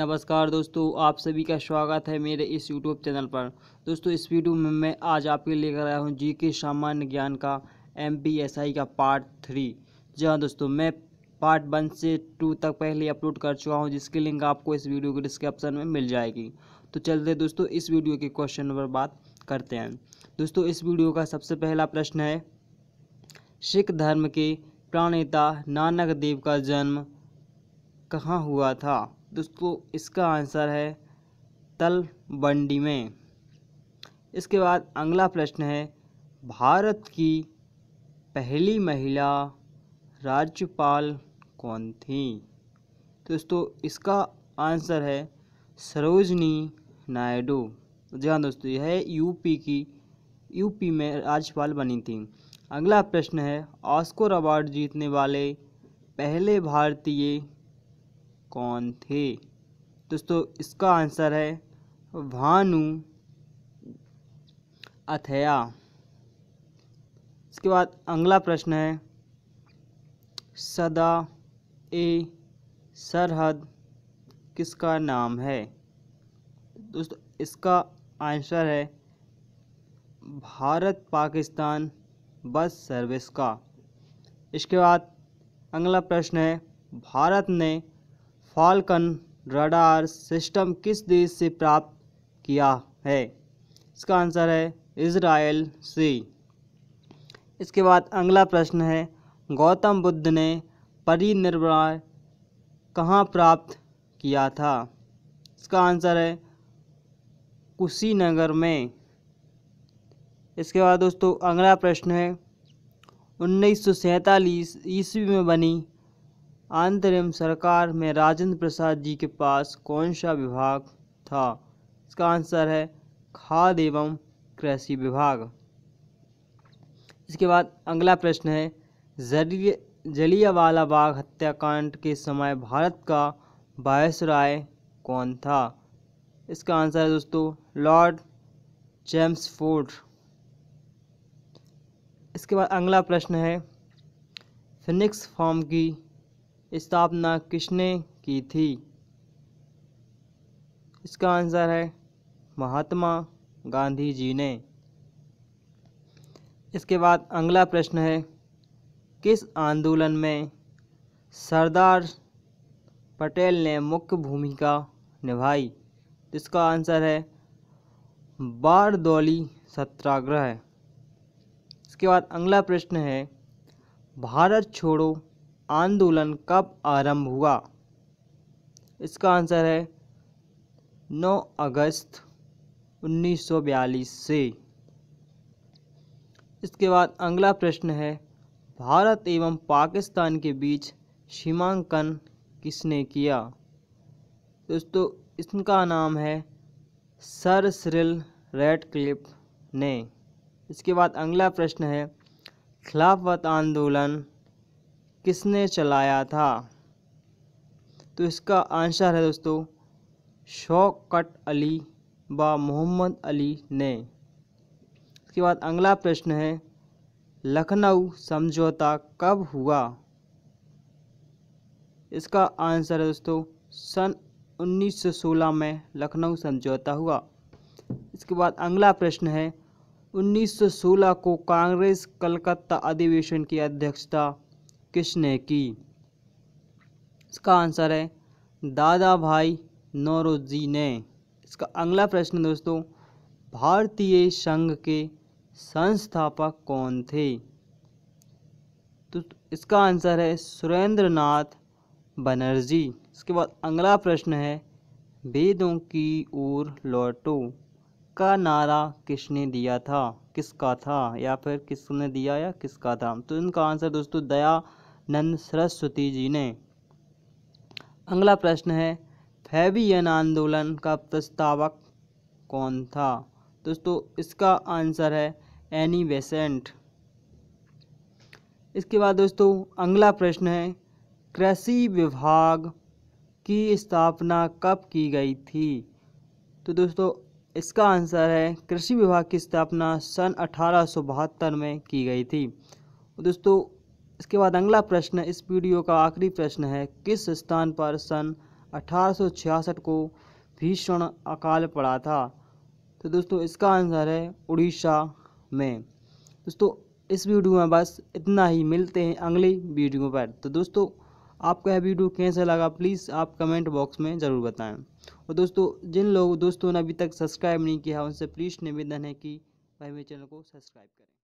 नमस्कार दोस्तों आप सभी का स्वागत है मेरे इस यूट्यूब चैनल पर दोस्तों इस वीडियो में मैं आज आपके लिए लेकर आया हूँ जी के सामान्य ज्ञान का एम का पार्ट थ्री जी हाँ दोस्तों मैं पार्ट वन से टू तक पहले अपलोड कर चुका हूँ जिसकी लिंक आपको इस वीडियो के डिस्क्रिप्शन में मिल जाएगी तो चलते दोस्तों इस वीडियो के क्वेश्चन नंबर बात करते हैं दोस्तों इस वीडियो का सबसे पहला प्रश्न है सिख धर्म के प्रणेता नानक देव का जन्म कहाँ हुआ था तो इसका आंसर है तल बंडी में इसके बाद अगला प्रश्न है भारत की पहली महिला राज्यपाल कौन थी दोस्तों इसका आंसर है सरोजनी नायडू जी हाँ दोस्तों यह यूपी की यूपी में राज्यपाल बनी थी अगला प्रश्न है ऑस्कर अवार्ड जीतने वाले पहले भारतीय कौन थे दोस्तों इसका आंसर है भानु अथया इसके बाद अगला प्रश्न है सदा ए सरहद किसका नाम है दोस्तों इसका आंसर है भारत पाकिस्तान बस सर्विस का इसके बाद अगला प्रश्न है भारत ने फाल्कन रडार सिस्टम किस देश से प्राप्त किया है इसका आंसर है इसराइल से इसके बाद अगला प्रश्न है गौतम बुद्ध ने परिनिर्वाण कहाँ प्राप्त किया था इसका आंसर है कुशीनगर में इसके बाद दोस्तों अगला प्रश्न है उन्नीस सौ ईस्वी में बनी अंतरिम सरकार में राजेंद्र प्रसाद जी के पास कौन सा विभाग था इसका आंसर है खाद एवं कृषि विभाग इसके बाद अगला प्रश्न है जलियावाला बाग हत्याकांड के समय भारत का वायसराय कौन था इसका आंसर है दोस्तों लॉर्ड जेम्स फोर्ड इसके बाद अगला प्रश्न है फिनिक्स फॉर्म की स्थापना किसने की थी इसका आंसर है महात्मा गांधी जी ने इसके बाद अगला प्रश्न है किस आंदोलन में सरदार पटेल ने मुख्य भूमिका निभाई इसका आंसर है बारदौली सत्याग्रह इसके बाद अगला प्रश्न है भारत छोड़ो आंदोलन कब आरंभ हुआ इसका आंसर है 9 अगस्त 1942 से इसके बाद अगला प्रश्न है भारत एवं पाकिस्तान के बीच सीमांकन किसने किया दोस्तों इसका नाम है सर सरिल रेड क्लिप ने इसके बाद अगला प्रश्न है खिलाफत आंदोलन किसने चलाया था तो इसका आंसर है दोस्तों शौकत अली व मोहम्मद अली ने इसके बाद अगला प्रश्न है लखनऊ समझौता कब हुआ इसका आंसर है दोस्तों सन 1916 में लखनऊ समझौता हुआ इसके बाद अगला प्रश्न है 1916 को कांग्रेस कलकत्ता अधिवेशन की अध्यक्षता किसने की इसका आंसर है दादा भाई नौरोजी ने इसका अगला प्रश्न दोस्तों भारतीय संघ के संस्थापक कौन थे तो इसका आंसर है सुरेंद्र नाथ बनर्जी इसके बाद अगला प्रश्न है वेदों की ओर लौटो का नारा किसने दिया था किसका था या फिर किसने दिया या किसका था तो इनका आंसर दोस्तों दया नंद सरस्वती जी ने अगला प्रश्न है फैबियन आंदोलन का प्रस्तावक कौन था दोस्तों इसका आंसर है एनी बेसेंट इसके बाद दोस्तों अगला प्रश्न है कृषि विभाग की स्थापना कब की गई थी तो दोस्तों इसका आंसर है कृषि विभाग की स्थापना सन अठारह में की गई थी दोस्तों इसके बाद अगला प्रश्न इस वीडियो का आखिरी प्रश्न है किस स्थान पर सन 1866 को भीषण अकाल पड़ा था तो दोस्तों इसका आंसर है उड़ीसा में दोस्तों इस वीडियो में बस इतना ही मिलते हैं अगली वीडियो पर तो दोस्तों आपका यह वीडियो कैसा लगा प्लीज़ आप कमेंट बॉक्स में ज़रूर बताएं और दोस्तों जिन लोग दोस्तों ने अभी तक सब्सक्राइब नहीं किया उनसे प्लीज़ निवेदन है कि भाई मेरे चैनल को सब्सक्राइब करें